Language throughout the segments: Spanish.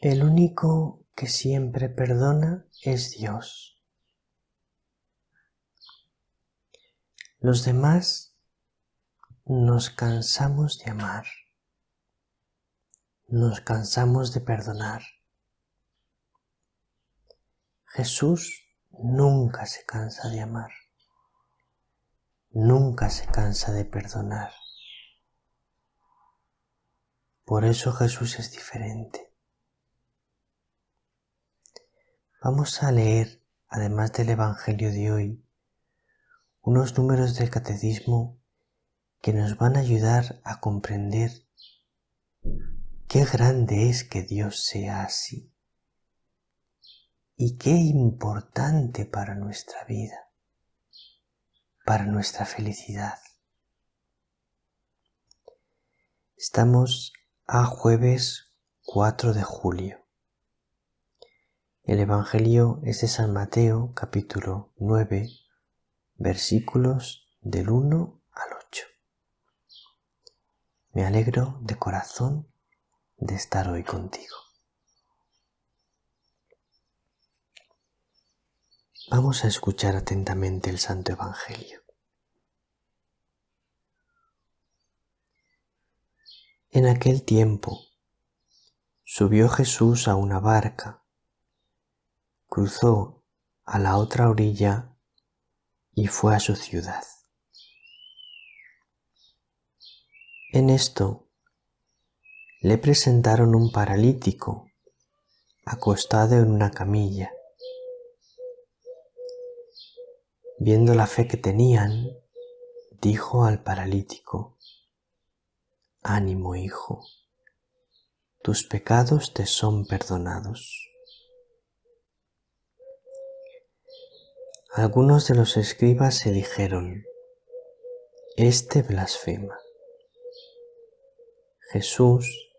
El único que siempre perdona es Dios. Los demás nos cansamos de amar, nos cansamos de perdonar. Jesús nunca se cansa de amar, nunca se cansa de perdonar. Por eso Jesús es diferente. Vamos a leer, además del Evangelio de hoy, unos números del catecismo que nos van a ayudar a comprender qué grande es que Dios sea así y qué importante para nuestra vida, para nuestra felicidad. Estamos a jueves 4 de julio. El Evangelio es de San Mateo capítulo 9, versículos del 1 al 8. Me alegro de corazón de estar hoy contigo. Vamos a escuchar atentamente el Santo Evangelio. En aquel tiempo subió Jesús a una barca cruzó a la otra orilla y fue a su ciudad. En esto le presentaron un paralítico acostado en una camilla. Viendo la fe que tenían, dijo al paralítico, Ánimo, hijo, tus pecados te son perdonados. Algunos de los escribas se dijeron, Este blasfema. Jesús,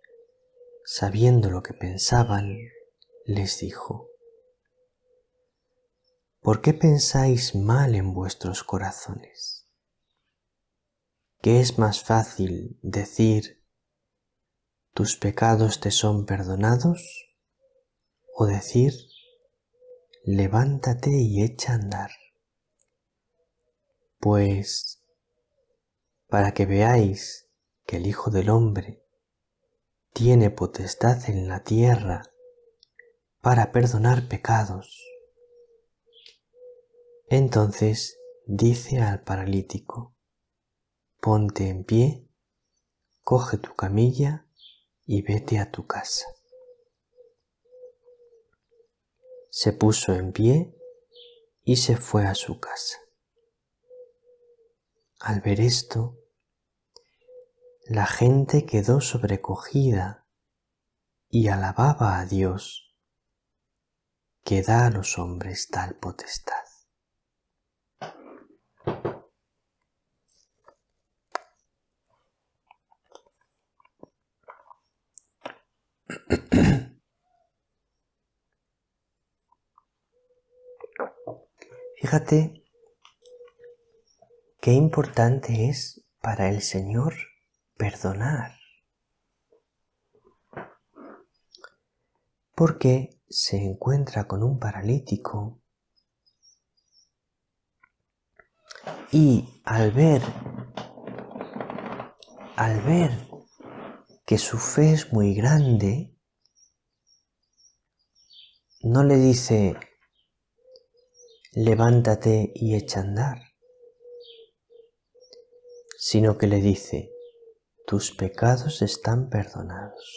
sabiendo lo que pensaban, les dijo, ¿Por qué pensáis mal en vuestros corazones? ¿Qué es más fácil decir, tus pecados te son perdonados? o decir, levántate y echa a andar. Pues, para que veáis que el Hijo del Hombre tiene potestad en la tierra para perdonar pecados. Entonces dice al paralítico, ponte en pie, coge tu camilla y vete a tu casa. se puso en pie y se fue a su casa. Al ver esto, la gente quedó sobrecogida y alababa a Dios que da a los hombres tal potestad. Fíjate qué importante es para el Señor perdonar. Porque se encuentra con un paralítico y al ver, al ver que su fe es muy grande, no le dice, levántate y echa andar, sino que le dice, tus pecados están perdonados.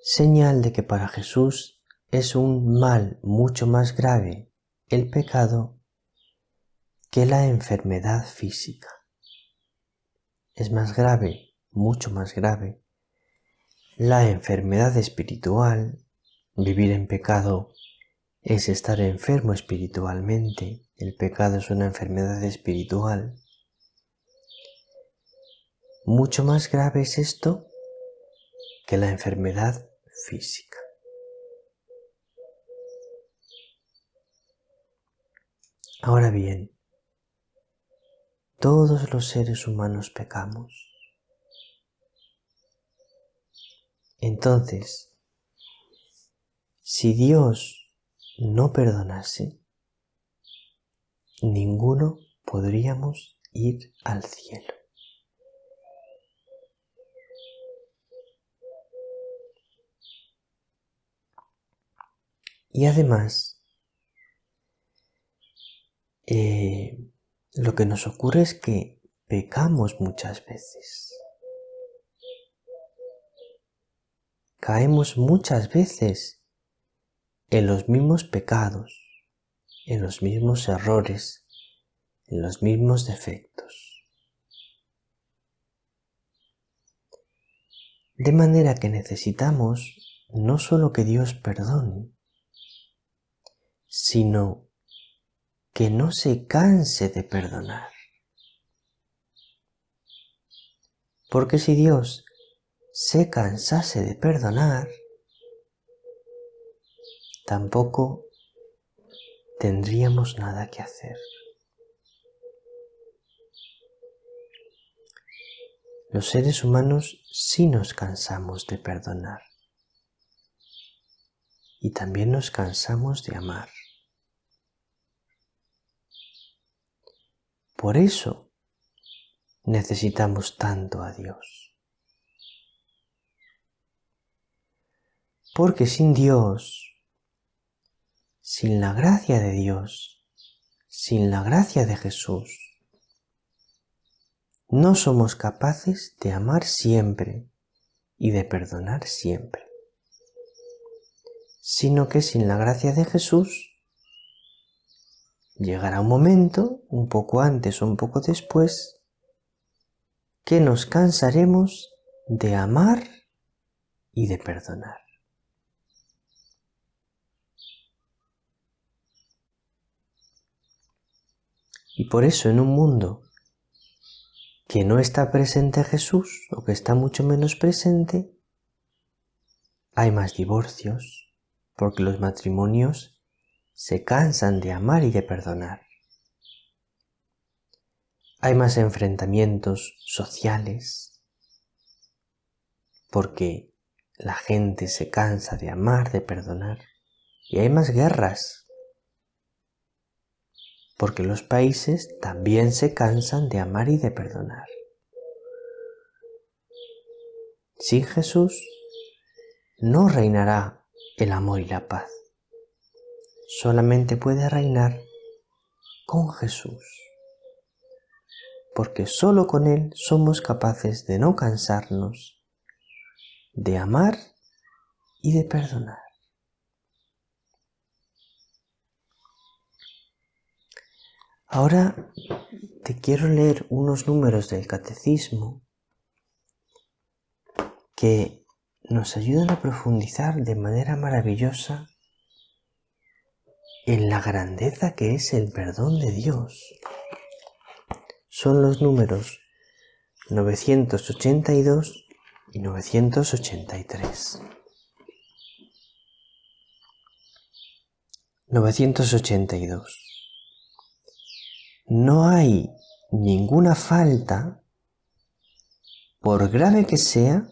Señal de que para Jesús es un mal mucho más grave el pecado que la enfermedad física. Es más grave, mucho más grave, la enfermedad espiritual, vivir en pecado es estar enfermo espiritualmente. El pecado es una enfermedad espiritual. Mucho más grave es esto que la enfermedad física. Ahora bien, todos los seres humanos pecamos. Entonces, si Dios no perdonase, ninguno podríamos ir al cielo. Y además, eh, lo que nos ocurre es que pecamos muchas veces. Caemos muchas veces en los mismos pecados, en los mismos errores, en los mismos defectos. De manera que necesitamos no solo que Dios perdone, sino que no se canse de perdonar. Porque si Dios se cansase de perdonar, tampoco tendríamos nada que hacer. Los seres humanos sí nos cansamos de perdonar y también nos cansamos de amar. Por eso necesitamos tanto a Dios. Porque sin Dios sin la gracia de Dios, sin la gracia de Jesús, no somos capaces de amar siempre y de perdonar siempre, sino que sin la gracia de Jesús llegará un momento, un poco antes o un poco después, que nos cansaremos de amar y de perdonar. Y por eso en un mundo que no está presente Jesús o que está mucho menos presente, hay más divorcios, porque los matrimonios se cansan de amar y de perdonar. Hay más enfrentamientos sociales, porque la gente se cansa de amar, de perdonar. Y hay más guerras, porque los países también se cansan de amar y de perdonar. Sin Jesús no reinará el amor y la paz. Solamente puede reinar con Jesús, porque solo con Él somos capaces de no cansarnos, de amar y de perdonar. Ahora te quiero leer unos números del catecismo que nos ayudan a profundizar de manera maravillosa en la grandeza que es el perdón de Dios. Son los números 982 y 983. 982 no hay ninguna falta, por grave que sea,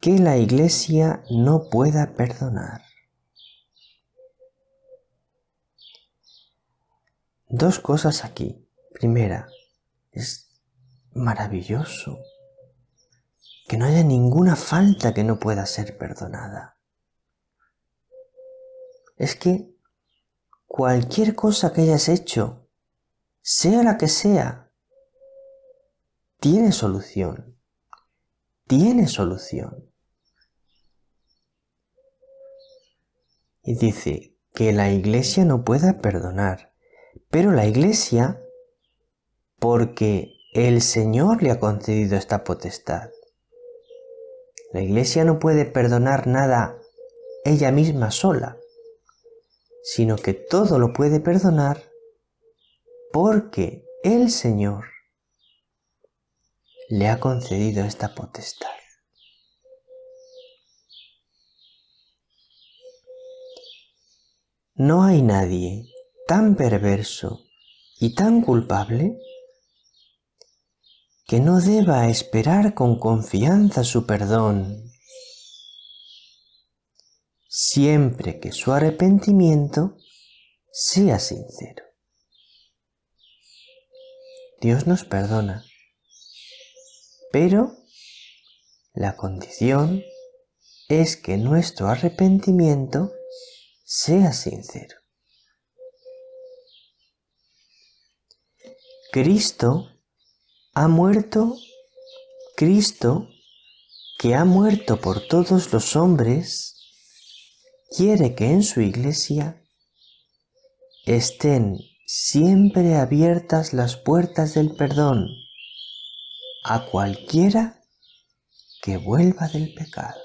que la iglesia no pueda perdonar. Dos cosas aquí. Primera, es maravilloso que no haya ninguna falta que no pueda ser perdonada. Es que cualquier cosa que hayas hecho sea la que sea, tiene solución. Tiene solución. Y dice que la iglesia no pueda perdonar, pero la iglesia, porque el Señor le ha concedido esta potestad. La iglesia no puede perdonar nada ella misma sola, sino que todo lo puede perdonar porque el Señor le ha concedido esta potestad. No hay nadie tan perverso y tan culpable que no deba esperar con confianza su perdón, siempre que su arrepentimiento sea sincero. Dios nos perdona. Pero la condición es que nuestro arrepentimiento sea sincero. Cristo ha muerto, Cristo que ha muerto por todos los hombres, quiere que en su iglesia estén siempre abiertas las puertas del perdón a cualquiera que vuelva del pecado.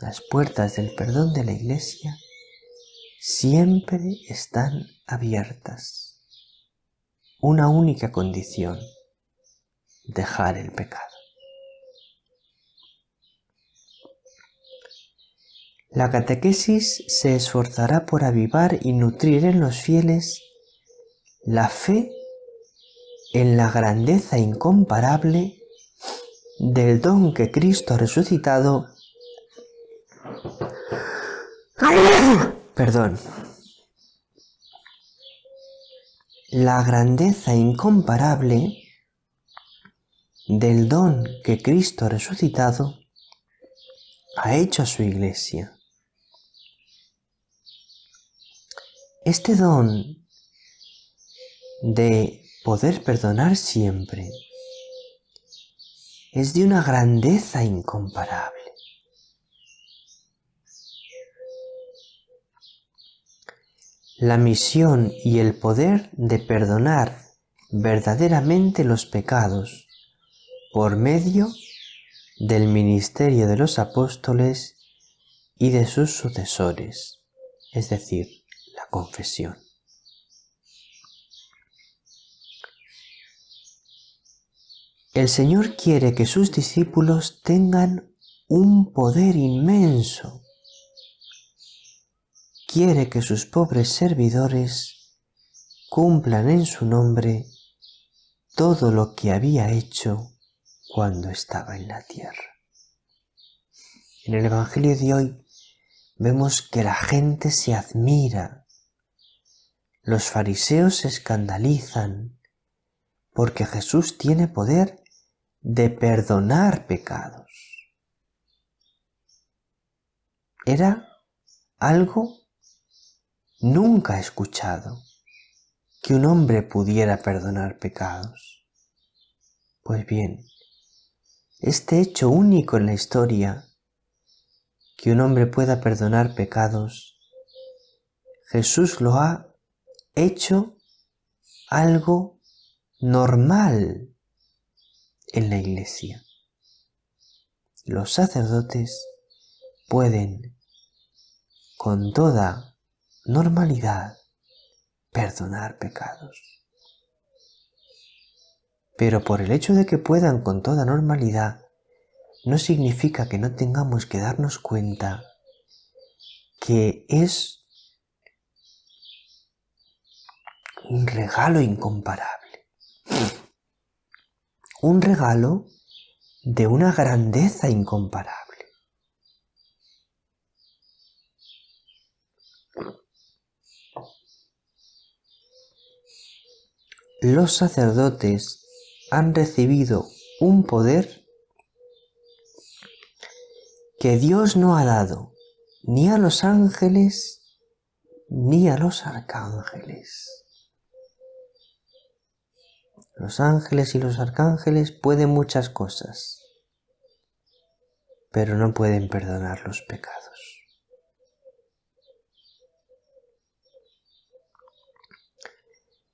Las puertas del perdón de la iglesia siempre están abiertas. Una única condición, dejar el pecado. La catequesis se esforzará por avivar y nutrir en los fieles la fe en la grandeza incomparable del don que Cristo ha resucitado perdón la grandeza incomparable del don que Cristo resucitado ha hecho a su iglesia este don de poder perdonar siempre es de una grandeza incomparable. La misión y el poder de perdonar verdaderamente los pecados por medio del ministerio de los apóstoles y de sus sucesores, es decir, la confesión. El Señor quiere que sus discípulos tengan un poder inmenso. Quiere que sus pobres servidores cumplan en su nombre todo lo que había hecho cuando estaba en la tierra. En el Evangelio de hoy vemos que la gente se admira los fariseos se escandalizan porque Jesús tiene poder de perdonar pecados. Era algo nunca escuchado que un hombre pudiera perdonar pecados. Pues bien, este hecho único en la historia, que un hombre pueda perdonar pecados, Jesús lo ha hecho algo normal en la iglesia. Los sacerdotes pueden con toda normalidad perdonar pecados. Pero por el hecho de que puedan con toda normalidad, no significa que no tengamos que darnos cuenta que es un regalo incomparable. Un regalo de una grandeza incomparable. Los sacerdotes han recibido un poder que Dios no ha dado ni a los ángeles ni a los arcángeles. Los ángeles y los arcángeles pueden muchas cosas, pero no pueden perdonar los pecados.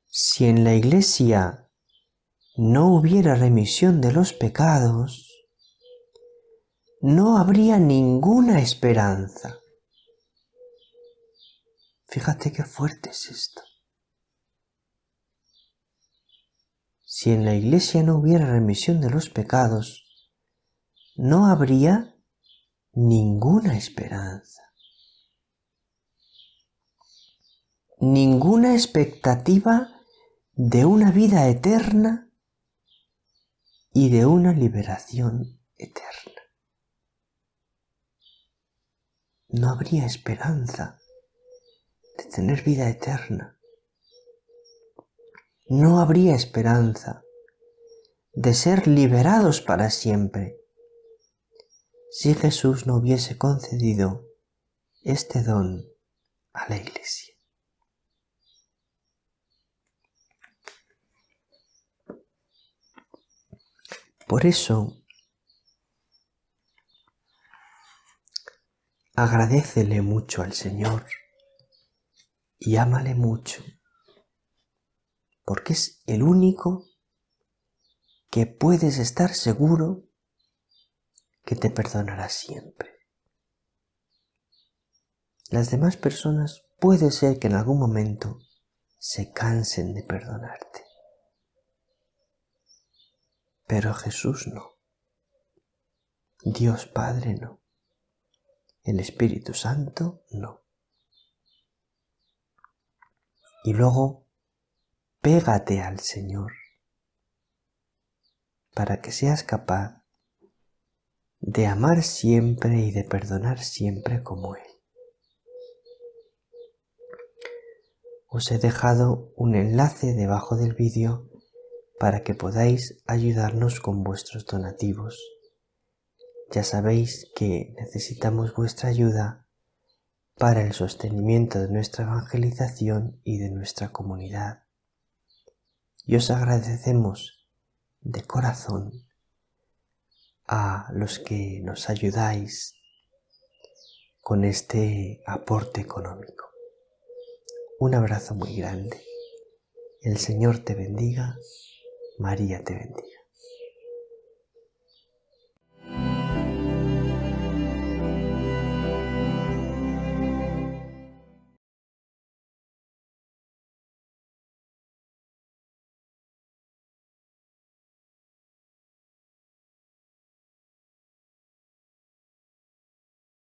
Si en la iglesia no hubiera remisión de los pecados, no habría ninguna esperanza. Fíjate qué fuerte es esto. si en la iglesia no hubiera remisión de los pecados, no habría ninguna esperanza, ninguna expectativa de una vida eterna y de una liberación eterna. No habría esperanza de tener vida eterna no habría esperanza de ser liberados para siempre si Jesús no hubiese concedido este don a la iglesia. Por eso, agradecele mucho al Señor y ámale mucho porque es el único que puedes estar seguro que te perdonará siempre. Las demás personas puede ser que en algún momento se cansen de perdonarte. Pero Jesús no. Dios Padre no. El Espíritu Santo no. Y luego Pégate al Señor para que seas capaz de amar siempre y de perdonar siempre como Él. Os he dejado un enlace debajo del vídeo para que podáis ayudarnos con vuestros donativos. Ya sabéis que necesitamos vuestra ayuda para el sostenimiento de nuestra evangelización y de nuestra comunidad y os agradecemos de corazón a los que nos ayudáis con este aporte económico. Un abrazo muy grande. El Señor te bendiga, María te bendiga.